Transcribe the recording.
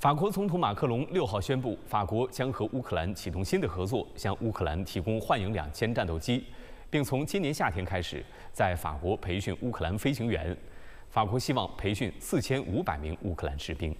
法国总统马克龙六号宣布，法国将和乌克兰启动新的合作，向乌克兰提供幻影两千战斗机，并从今年夏天开始在法国培训乌克兰飞行员。法国希望培训四千五百名乌克兰士兵。